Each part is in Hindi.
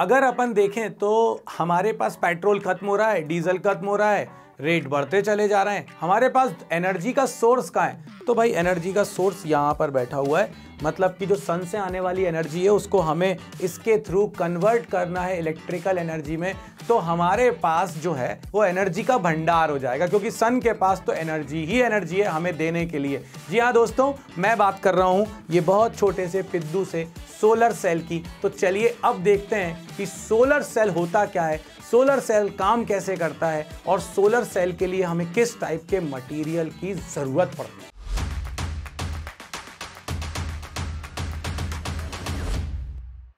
अगर अपन देखें तो हमारे पास पेट्रोल ख़त्म हो रहा है डीजल ख़त्म हो रहा है रेट बढ़ते चले जा रहे हैं हमारे पास एनर्जी का सोर्स कहाँ है तो भाई एनर्जी का सोर्स यहाँ पर बैठा हुआ है मतलब कि जो सन से आने वाली एनर्जी है उसको हमें इसके थ्रू कन्वर्ट करना है इलेक्ट्रिकल एनर्जी में तो हमारे पास जो है वो एनर्जी का भंडार हो जाएगा क्योंकि सन के पास तो एनर्जी ही एनर्जी है हमें देने के लिए जी हाँ दोस्तों मैं बात कर रहा हूँ ये बहुत छोटे से पिद्दू से सोलर सेल की तो चलिए अब देखते हैं कि सोलर सेल होता क्या है सोलर सेल काम कैसे करता है और सोलर सेल के लिए हमें किस टाइप के मटेरियल की ज़रूरत पड़ती है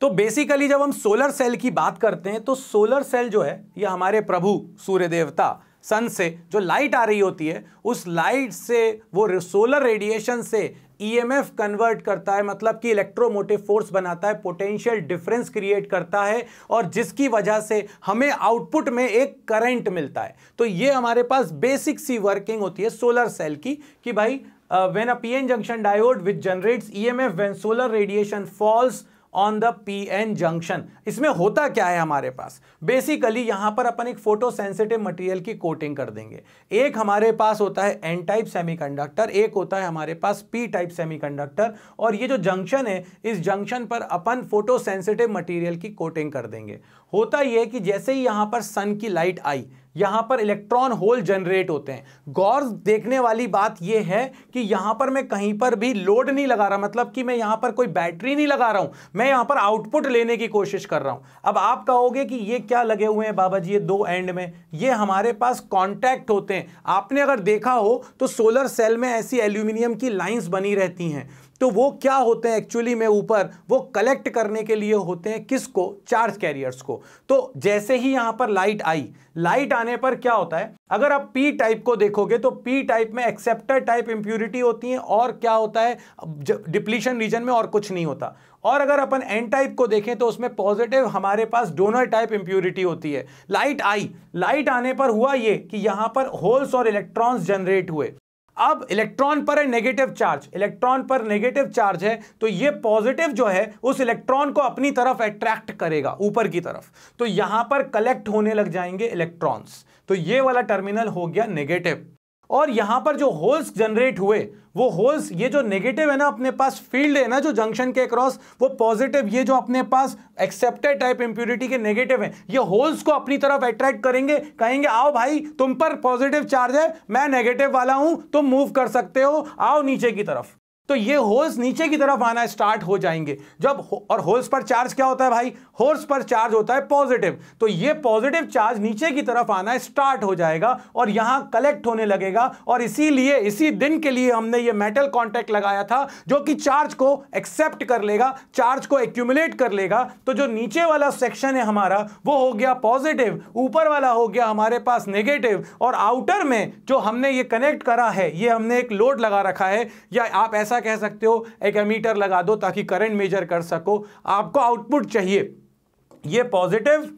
तो बेसिकली जब हम सोलर सेल की बात करते हैं तो सोलर सेल जो है ये हमारे प्रभु सूर्य देवता सन से जो लाइट आ रही होती है उस लाइट से वो सोलर रेडिएशन से ईएमएफ e कन्वर्ट करता है मतलब कि इलेक्ट्रोमोटिव फोर्स बनाता है पोटेंशियल डिफरेंस क्रिएट करता है और जिसकी वजह से हमें आउटपुट में एक करंट मिलता है तो ये हमारे पास बेसिक सी वर्किंग होती है सोलर सेल की कि भाई when a PN junction diode which generates EMF when solar radiation falls on the P N junction इसमें होता क्या है हमारे पास बेसिकली यहाँ पर अपन एक फोटो सेंसिटिव मटीरियल की कोटिंग कर देंगे एक हमारे पास होता है एन टाइप सेमीकंडक्टर एक होता है हमारे पास पी टाइप सेमीकंडक्टर और ये जो जंक्शन है इस जंक्शन पर अपन फोटो सेंसिटिव मटीरियल की कोटिंग कर देंगे होता यह कि जैसे ही यहाँ पर सन की लाइट आई यहां पर इलेक्ट्रॉन होल जनरेट होते हैं गौर देखने वाली बात यह है कि यहां पर मैं कहीं पर भी लोड नहीं लगा रहा मतलब कि मैं यहां पर कोई बैटरी नहीं लगा रहा हूं मैं यहां पर आउटपुट लेने की कोशिश कर रहा हूं अब आप कहोगे कि ये क्या लगे हुए हैं बाबा जी ये दो एंड में ये हमारे पास कॉन्टैक्ट होते हैं आपने अगर देखा हो तो सोलर सेल में ऐसी एल्यूमिनियम की लाइन्स बनी रहती हैं तो वो क्या होते हैं एक्चुअली में ऊपर वो कलेक्ट करने के लिए होते हैं किसको चार्ज कैरियर्स को तो जैसे ही यहां पर लाइट आई लाइट आने पर क्या होता है अगर आप पी टाइप को देखोगे तो पी टाइप में एक्सेप्टर टाइप इंप्यूरिटी होती है और क्या होता है डिप्लीशन रीजन में और कुछ नहीं होता और अगर अपन एन टाइप को देखें तो उसमें पॉजिटिव हमारे पास डोनर टाइप इंप्यूरिटी होती है लाइट आई लाइट आने पर हुआ ये कि यहां पर होल्स और इलेक्ट्रॉन्स जनरेट हुए अब इलेक्ट्रॉन पर है नेगेटिव चार्ज इलेक्ट्रॉन पर नेगेटिव चार्ज है तो ये पॉजिटिव जो है उस इलेक्ट्रॉन को अपनी तरफ अट्रैक्ट करेगा ऊपर की तरफ तो यहां पर कलेक्ट होने लग जाएंगे इलेक्ट्रॉन्स तो ये वाला टर्मिनल हो गया नेगेटिव और यहां पर जो होल्स जनरेट हुए वो होल्स ये जो नेगेटिव है ना अपने पास फील्ड है ना जो जंक्शन के अक्रॉस वो पॉजिटिव ये जो अपने पास एक्सेप्टेड टाइप इंप्यूरिटी के नेगेटिव है ये होल्स को अपनी तरफ अट्रैक्ट करेंगे कहेंगे आओ भाई तुम पर पॉजिटिव चार्ज है मैं नेगेटिव वाला हूं तुम मूव कर सकते हो आओ नीचे की तरफ तो ये होल्स नीचे की तरफ आना स्टार्ट हो जाएंगे जब और होल्स पर चार्ज क्या होता है भाई होल्स पर चार्ज होता है पॉजिटिव तो ये पॉजिटिव चार्ज नीचे की तरफ आना स्टार्ट हो जाएगा और यहां कलेक्ट होने लगेगा और इसीलिए इसी दिन के लिए हमने ये मेटल कॉन्टेक्ट लगाया था जो कि चार्ज को एक्सेप्ट कर लेगा चार्ज को एक्यूमुलेट कर लेगा तो जो नीचे वाला सेक्शन है हमारा वो हो गया पॉजिटिव ऊपर वाला हो गया हमारे पास नेगेटिव और आउटर में जो हमने ये कनेक्ट करा है ये हमने एक लोड लगा रखा है या आप ऐसा ऐसा कह सकते हो एक एमीटर लगा दो ताकि करंट मेजर कर सको आपको आउटपुट चाहिए ये पॉजिटिव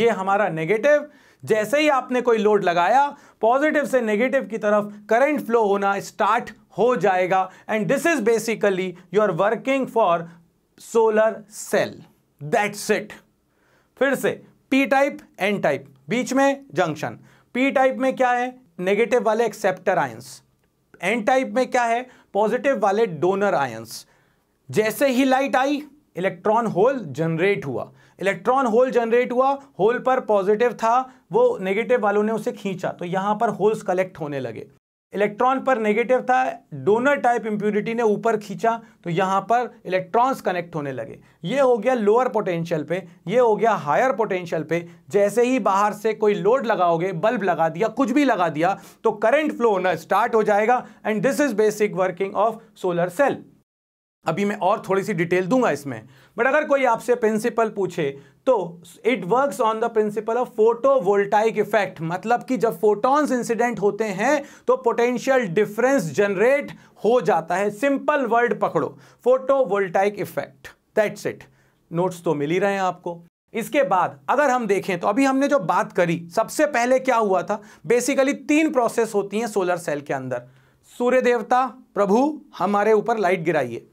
ये हमारा नेगेटिव जैसे ही आपने कोई लोड लगाया पॉजिटिव से नेगेटिव की तरफ करंट फ्लो होना स्टार्ट हो जाएगा and this is basically you are working for solar cell that's it फिर से पी टाइप एन टाइप बीच में जंक्शन पी टाइप में क्या है नेगेटिव वाले एक्सेप्टर आयंस एन टाइप में क्या है पॉजिटिव वाले डोनर आयंस जैसे ही लाइट आई इलेक्ट्रॉन होल जनरेट हुआ इलेक्ट्रॉन होल जनरेट हुआ होल पर पॉजिटिव था वो नेगेटिव वालों ने उसे खींचा तो यहां पर होल्स कलेक्ट होने लगे इलेक्ट्रॉन पर नेगेटिव था डोनर टाइप इंप्यूरिटी ने ऊपर खींचा तो यहां पर इलेक्ट्रॉन्स कनेक्ट होने लगे ये हो गया लोअर पोटेंशियल पे ये हो गया हायर पोटेंशियल पे जैसे ही बाहर से कोई लोड लगाओगे बल्ब लगा दिया कुछ भी लगा दिया तो करंट फ्लो होना स्टार्ट हो जाएगा and this is basic working of solar cell अभी मैं और थोड़ी सी डिटेल दूंगा इसमें बट अगर कोई आपसे प्रिंसिपल पूछे तो it works on the principle of photovoltaic effect मतलब कि जब फोटॉन्स इंसिडेंट होते हैं तो पोटेंशियल डिफरेंस जनरेट हो जाता है सिंपल वर्ड पकड़ो photovoltaic effect that's it notes तो मिल ही रहे हैं आपको इसके बाद अगर हम देखें तो अभी हमने जो बात करी सबसे पहले क्या हुआ था बेसिकली तीन प्रोसेस होती हैं सोलर सेल के अंदर सूर्य देवता प्रभु हमारे ऊपर लाइट गिराइए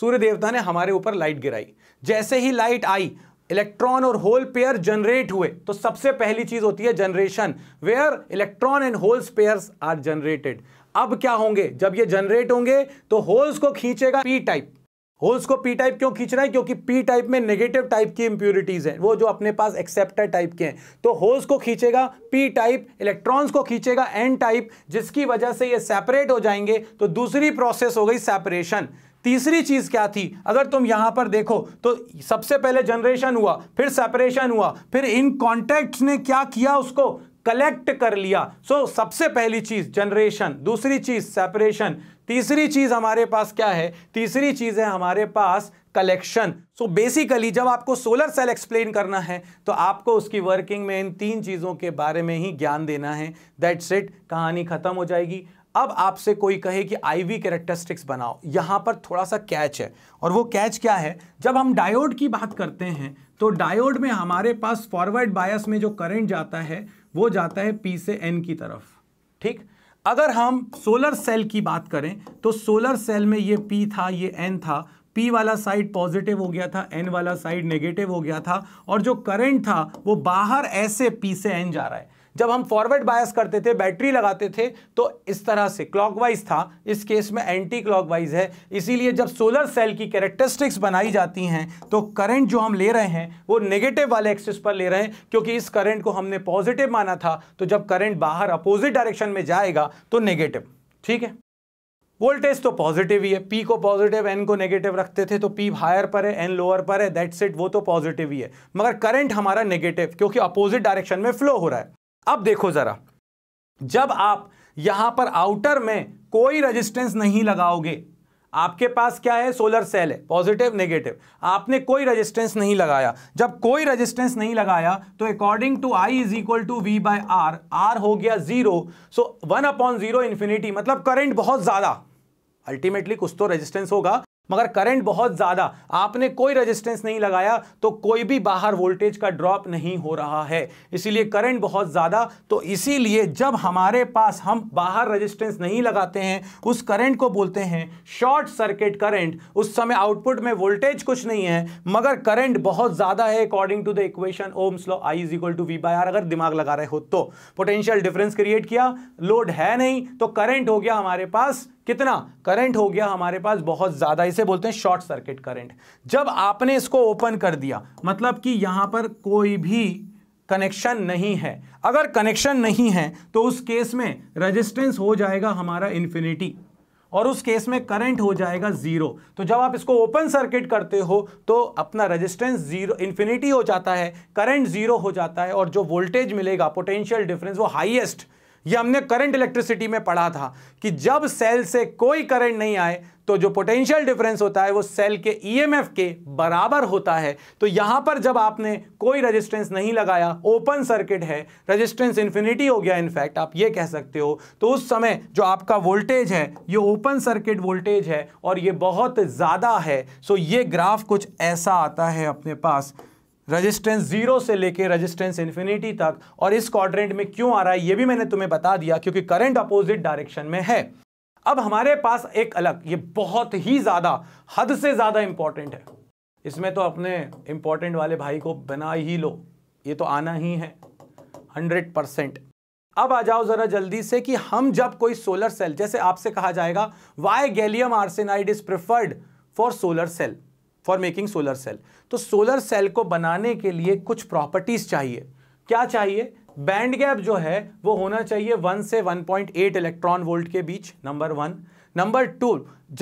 सूर्य देवता ने हमारे ऊपर लाइट गिराई जैसे ही लाइट आई इलेक्ट्रॉन और होल पेयर जनरेट हुए तो सबसे पहली चीज होती है generation where electron and holes pair are generated अब क्या होंगे जब ये जनरेट होंगे तो होल्स को खींचेगा पी टाइप होल्स को पी टाइप क्यों खींच रहा है क्योंकि पी टाइप में नेगेटिव टाइप की इंप्योरिटीज हैं वो जो अपने पास एक्सेप्टर टाइप के हैं तो होल्स को खींचेगा पी टाइप इलेक्ट्रॉन्स को खींचेगा एन टाइप जिसकी वजह से ये सेपरेट हो जाएंगे तो दूसरी प्रोसेस हो गई सेपरेशन तीसरी चीज क्या थी अगर तुम यहां पर देखो तो सबसे पहले जनरेशन हुआ फिर सेपरेशन हुआ फिर इन कॉन्टेक्ट ने क्या किया उसको कलेक्ट कर लिया सो so, सबसे पहली चीज जनरेशन दूसरी चीज सेपरेशन तीसरी चीज हमारे पास क्या है तीसरी चीज है हमारे पास कलेक्शन सो बेसिकली जब आपको सोलर सेल एक्सप्लेन करना है तो आपको उसकी वर्किंग में इन तीन चीज़ों के बारे में ही ज्ञान देना है दैट्स इट कहानी खत्म हो जाएगी अब आपसे कोई कहे कि आईवी कैरेक्टरिस्टिक्स बनाओ यहाँ पर थोड़ा सा कैच है और वो कैच क्या है जब हम डायोड की बात करते हैं तो डायोड में हमारे पास फॉरवर्ड बायस में जो करंट जाता है वो जाता है पी से एन की तरफ ठीक अगर हम सोलर सेल की बात करें तो सोलर सेल में ये पी था ये एन था पी वाला साइड पॉजिटिव हो गया था एन वाला साइड नेगेटिव हो गया था और जो करंट था वो बाहर ऐसे पी से एन जा रहा है जब हम फॉरवर्ड बायस करते थे बैटरी लगाते थे तो इस तरह से क्लॉकवाइज था इस केस में एंटी क्लॉकवाइज है इसीलिए जब सोलर सेल की कैरेक्टरिस्टिक्स बनाई जाती हैं तो करंट जो हम ले रहे हैं वो नेगेटिव वाले एक्सिस पर ले रहे हैं क्योंकि इस करंट को हमने पॉजिटिव माना था तो जब करंट बाहर अपोजिट डायरेक्शन में जाएगा तो नेगेटिव ठीक है वोल्टेज तो पॉजिटिव ही है पी को पॉजिटिव एन को नेगेटिव रखते थे तो पी हायर पर है एन लोअर पर है दैट्स इट वो तो पॉजिटिव ही है मगर करंट हमारा नेगेटिव क्योंकि अपोजिट डायरेक्शन में फ्लो हो रहा है अब देखो ज़रा जब आप यहां पर आउटर में कोई रेजिस्टेंस नहीं लगाओगे आपके पास क्या है सोलर सेल है पॉजिटिव नेगेटिव आपने कोई रेजिस्टेंस नहीं लगाया जब कोई रेजिस्टेंस नहीं लगाया तो according to I is equal to V by R R हो गया zero so one upon zero infinity मतलब करंट बहुत ज़्यादा अल्टीमेटली कुछ तो रेजिस्टेंस होगा मगर करंट बहुत ज़्यादा आपने कोई रेजिस्टेंस नहीं लगाया तो कोई भी बाहर वोल्टेज का ड्रॉप नहीं हो रहा है इसीलिए करंट बहुत ज़्यादा तो इसीलिए जब हमारे पास हम बाहर रेजिस्टेंस नहीं लगाते हैं उस करंट को बोलते हैं शॉर्ट सर्किट करंट उस समय आउटपुट में वोल्टेज कुछ नहीं है मगर करंट बहुत ज़्यादा है according to the equation Ohm's law I is equal to V by R अगर दिमाग लगा रहे हो तो पोटेंशियल डिफरेंस क्रिएट किया लोड है नहीं तो करंट हो गया हमारे पास कितना करंट हो गया हमारे पास बहुत ज़्यादा इसे बोलते हैं शॉर्ट सर्किट करंट जब आपने इसको ओपन कर दिया मतलब कि यहां पर कोई भी कनेक्शन नहीं है अगर कनेक्शन नहीं है तो उस केस में रेजिस्टेंस हो जाएगा हमारा इन्फिनिटी और उस केस में करंट हो जाएगा ज़ीरो तो जब आप इसको ओपन सर्किट करते हो तो अपना रेजिस्टेंस जीरो इन्फिनिटी हो जाता है करंट ज़ीरो हो जाता है और जो वोल्टेज मिलेगा पोटेंशियल डिफरेंस वो हाईएस्ट ये हमने करंट इलेक्ट्रिसिटी में पढ़ा था कि जब सेल से कोई करंट नहीं आए तो जो पोटेंशियल डिफरेंस होता है वो सेल के ईएमएफ e के बराबर होता है तो यहां पर जब आपने कोई रेजिस्टेंस नहीं लगाया ओपन सर्किट है रेजिस्टेंस इंफिनिटी हो गया इनफैक्ट आप ये कह सकते हो तो उस समय जो आपका वोल्टेज है ये ओपन सर्किट वोल्टेज है और ये बहुत ज़्यादा है सो ये ग्राफ कुछ ऐसा आता है अपने पास रजिस्टेंस जीरो से लेके रजिस्टेंस इन्फिनिटी तक और इस क्वाड्रेंट में क्यों आ रहा है ये भी मैंने तुम्हें बता दिया क्योंकि करंट अपोजिट डायरेक्शन में है अब हमारे पास एक अलग ये बहुत ही ज़्यादा हद से ज़्यादा इंपॉर्टेंट है इसमें तो अपने इंपॉर्टेंट वाले भाई को बना ही लो ये तो आना ही है हंड्रेड परसेंट अब आ जाओ जरा जल्दी से कि हम जब कोई सोलर सेल जैसे आपसे कहा जाएगा why gallium arsenide is preferred for solar cell for making solar cell तो सोलर सेल को बनाने के लिए कुछ प्रॉपर्टीज चाहिए क्या चाहिए बैंड गैप जो है वो होना चाहिए वन से 1.8 इलेक्ट्रॉन वोल्ट के बीच नंबर वन नंबर टू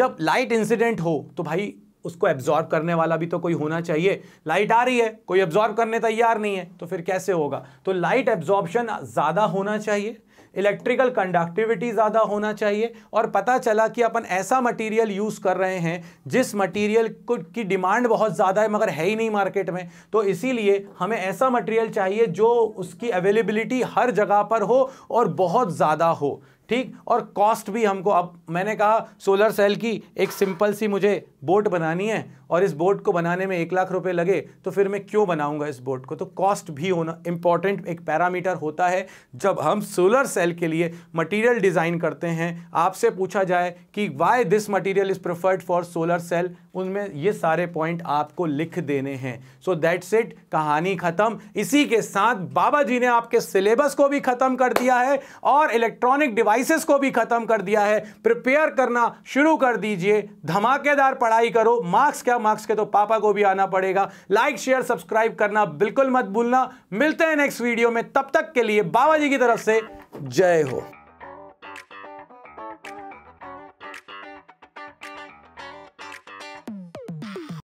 जब लाइट इंसिडेंट हो तो भाई उसको एब्जॉर्ब करने वाला भी तो कोई होना चाहिए लाइट आ रही है कोई एब्जॉर्ब करने तैयार नहीं है तो फिर कैसे होगा तो लाइट एब्जॉर्बशन ज़्यादा होना चाहिए इलेक्ट्रिकल कंडक्टिविटी ज़्यादा होना चाहिए और पता चला कि अपन ऐसा मटेरियल यूज़ कर रहे हैं जिस मटेरियल की डिमांड बहुत ज़्यादा है मगर है ही नहीं मार्केट में तो इसीलिए हमें ऐसा मटेरियल चाहिए जो उसकी अवेलेबिलिटी हर जगह पर हो और बहुत ज़्यादा हो ठीक और कॉस्ट भी हमको अब मैंने कहा सोलर सेल की एक सिंपल सी मुझे बोट बनानी है और इस बोट को बनाने में एक लाख रुपए लगे तो फिर मैं क्यों बनाऊंगा इस बोट को तो कॉस्ट भी होना इम्पॉर्टेंट एक पैरामीटर होता है जब हम सोलर सेल के लिए मटेरियल डिज़ाइन करते हैं आपसे पूछा जाए कि why this material is preferred for solar cell उनमें ये सारे पॉइंट आपको लिख देने हैं सो दैट्स इट कहानी ख़त्म इसी के साथ बाबा जी ने आपके सिलेबस को भी ख़त्म कर दिया है और इलेक्ट्रॉनिक डिवाइस क्राइसिस को भी खत्म कर दिया है प्रिपेयर करना शुरू कर दीजिए धमाकेदार पढ़ाई करो मार्क्स क्या मार्क्स के तो पापा को भी आना पड़ेगा लाइक शेयर सब्सक्राइब करना बिल्कुल मत भूलना मिलते हैं नेक्स्ट वीडियो में तब तक के लिए बाबा जी की तरफ से जय हो